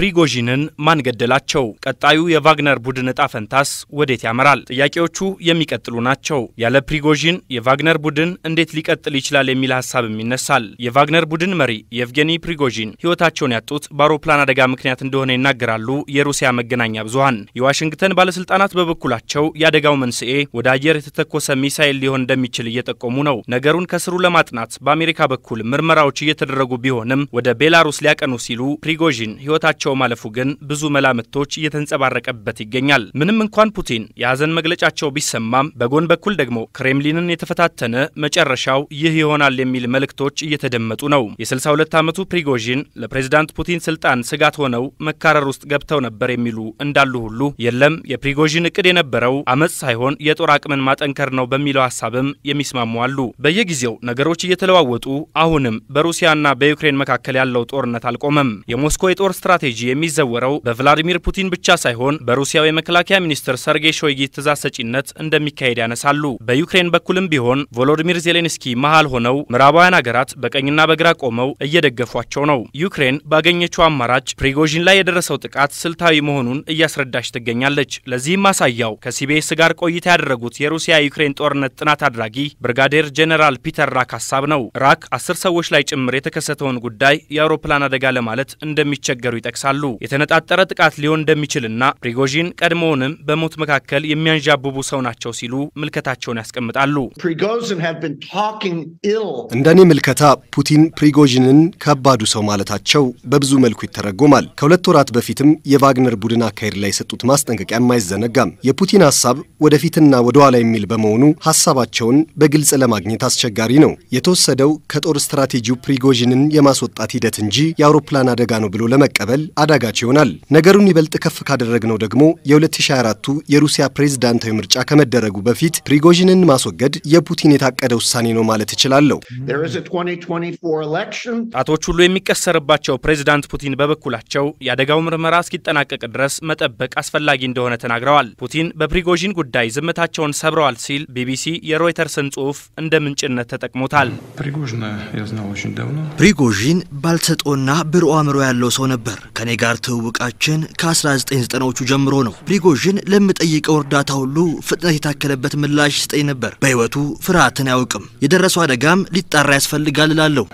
ፕሪጎዥንን ማን ገደላቸው? ቀጣዩ የቫግነር ቡድን እጣ ፈንታስ ወዴት ያመራል? ጥያቄዎቹ የሚቀጥሉ ናቸው። ያለ ፕሪጎዥን የቫግነር ቡድን እንዴት ሊቀጥል ይችላል የሚል ሀሳብም ይነሳል። የቫግነር ቡድን መሪ የቭጌኒ ፕሪጎዥን ሕይወታቸውን ያጡት በአውሮፕላን አደጋ ምክንያት እንደሆነ ይናገራሉ የሩሲያ መገናኛ ብዙኃን። የዋሽንግተን ባለስልጣናት በበኩላቸው የአደጋው መንስኤ ወደ አየር የተተኮሰ ሚሳይል ሊሆን እንደሚችል እየጠቆሙ ነው። ነገሩን ከስሩ ለማጥናት በአሜሪካ በኩል ምርመራዎች እየተደረጉ ቢሆንም ወደ ቤላሩስ ሊያቀኑ ሲሉ ፕሪጎዥን ሕይወታቸው ሕይወታቸው ማለፉ ግን ብዙ መላምቶች እየተንጸባረቀበት ይገኛል። ምንም እንኳን ፑቲን የሐዘን መግለጫቸው ቢሰማም በጎን በኩል ደግሞ ክሬምሊንን የተፈታተነ መጨረሻው ይህ ይሆናል የሚል መልእክቶች እየተደመጡ ነው። የ62 ዓመቱ ፕሪጎዥን ለፕሬዚዳንት ፑቲን ስልጣን ስጋት ሆነው መካረር ውስጥ ገብተው ነበር የሚሉ እንዳሉ ሁሉ የለም የፕሪጎዥን እቅድ የነበረው አመፅ ሳይሆን የጦር አቅምን ማጠንከር ነው በሚለው ሀሳብም የሚስማሙ አሉ። በየጊዜው ነገሮች እየተለዋወጡ አሁንም በሩሲያና በዩክሬን መካከል ያለው ጦርነት አልቆመም። የሞስኮ የጦር ስትራቴጂ ኤልፒጂ የሚዘወረው በቭላዲሚር ፑቲን ብቻ ሳይሆን በሩሲያው የመከላከያ ሚኒስትር ሰርጌይ ሾይጊ ትእዛዝ ሰጪነት እንደሚካሄድ ያነሳሉ። በዩክሬን በኩልም ቢሆን ቮሎዲሚር ዜሌንስኪ መሃል ሆነው ምዕራባውያን ሀገራት በቀኝና በግራ ቆመው እየደገፏቸው ነው። ዩክሬን ባገኘችው አማራጭ ፕሪጎዥን ላይ የደረሰው ጥቃት ስልታዊ መሆኑን እያስረዳች ትገኛለች። ለዚህም ማሳያው ከሲቢኤስ ጋር ቆይታ ያደረጉት የሩሲያ ዩክሬን ጦርነት ጥናት አድራጊ ብርጋዴር ጄኔራል ፒተር ራክ ሀሳብ ነው። ራክ አስር ሰዎች ላይ ጭምር የተከሰተውን ጉዳይ የአውሮፕላን አደጋ ለማለት እንደሚቸገሩ ይጠቅሳል። ያነሳሉ። የተነጣጠረ ጥቃት ሊሆን እንደሚችልና ፕሪጎዥን ቀድሞውንም በሞት መካከል የሚያንዣብቡ ሰው ናቸው ሲሉ ምልከታቸውን ያስቀምጣሉ። እንደኔ ምልከታ ፑቲን ፕሪጎዥንን ከባዱ ሰው ማለታቸው በብዙ መልኩ ይተረጎማል። ከሁለት ወራት በፊትም የቫግነር ቡድን አካሄድ ላይ የሰጡት ማስጠንቀቂያ አይዘነጋም። የፑቲን ሀሳብ ወደፊትና ወደኋላ የሚል በመሆኑ ሀሳባቸውን በግልጽ ለማግኘት አስቸጋሪ ነው። የተወሰደው ከጦር ስትራቴጂው ፕሪጎዥንን የማስወጣት ሂደት እንጂ የአውሮፕላን አደጋ ነው ብሎ ለመቀበል አዳጋች ይሆናል። ነገሩን ይበልጥ ከፍ ካደረግነው ደግሞ የ2024ቱ የሩሲያ ፕሬዝዳንታዊ ምርጫ ከመደረጉ በፊት ፕሪጎዥንን ማስወገድ የፑቲን የታቀደ ውሳኔ ነው ማለት እችላለሁ። ጣቶች ሁሉ የሚቀሰርባቸው ፕሬዝዳንት ፑቲን በበኩላቸው የአደጋው ምርመራ እስኪጠናቀቅ ድረስ መጠበቅ አስፈላጊ እንደሆነ ተናግረዋል። ፑቲን በፕሪጎዥን ጉዳይ ዝምታቸውን ሰብረዋል ሲል ቢቢሲ የሮይተርስን ጽሑፍ እንደ ምንጭነት ተጠቅሞታል። ፕሪጎዥን ባልሰጦና ብሩህ አእምሮ ያለው ሰው ነበር። ከእኔ ጋር ትውውቃችን ከ1990ዎቹ ጀምሮ ነው። ፕሪጎዥን ለምጠይቀው እርዳታ ሁሉ ፍጥነት የታከለበት ምላሽ ይስጠኝ ነበር። በህይወቱ ፍርሃትን አያውቅም። የደረሰው አደጋም ሊጣራ ያስፈልጋል እላለሁ።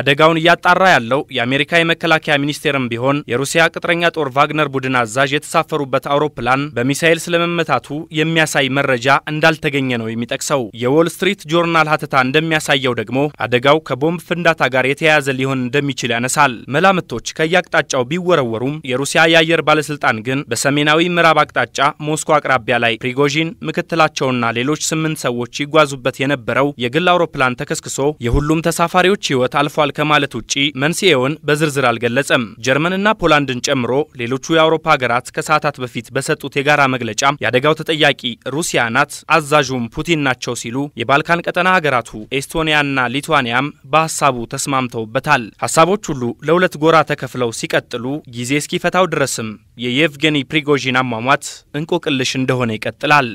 አደጋውን እያጣራ ያለው የአሜሪካ የመከላከያ ሚኒስቴርም ቢሆን የሩሲያ ቅጥረኛ ጦር ቫግነር ቡድን አዛዥ የተሳፈሩበት አውሮፕላን በሚሳኤል ስለመመታቱ የሚያሳይ መረጃ እንዳልተገኘ ነው የሚጠቅሰው። የዎል ስትሪት ጆርናል ሀተታ እንደሚያሳየው ደግሞ አደጋው ከቦምብ ፍንዳታ ጋር የተያያዘ ሊሆን እንደሚችል ያነሳል። መላምቶች ከያቅ አቅጣጫው ቢወረወሩም የሩሲያ የአየር ባለስልጣን ግን በሰሜናዊ ምዕራብ አቅጣጫ ሞስኮ አቅራቢያ ላይ ፕሪጎዢን፣ ምክትላቸውና ሌሎች ስምንት ሰዎች ይጓዙበት የነበረው የግል አውሮፕላን ተከስክሶ የሁሉም ተሳፋሪዎች ሕይወት አልፏል ከማለት ውጪ መንስኤውን በዝርዝር አልገለጸም። ጀርመንና ፖላንድን ጨምሮ ሌሎቹ የአውሮፓ ሀገራት ከሰዓታት በፊት በሰጡት የጋራ መግለጫ የአደጋው ተጠያቂ ሩሲያ ናት፣ አዛዡም ፑቲን ናቸው ሲሉ የባልካን ቀጠና ሀገራቱ ኤስቶኒያና ሊቱዋኒያም በሀሳቡ ተስማምተውበታል። ሀሳቦች ሁሉ ለሁለት ጎራ ተከፍለው ሲቀጥሉ ጊዜ እስኪፈታው ድረስም የየቭጌኒ ፕሪጎዥን አሟሟት እንቆቅልሽ እንደሆነ ይቀጥላል።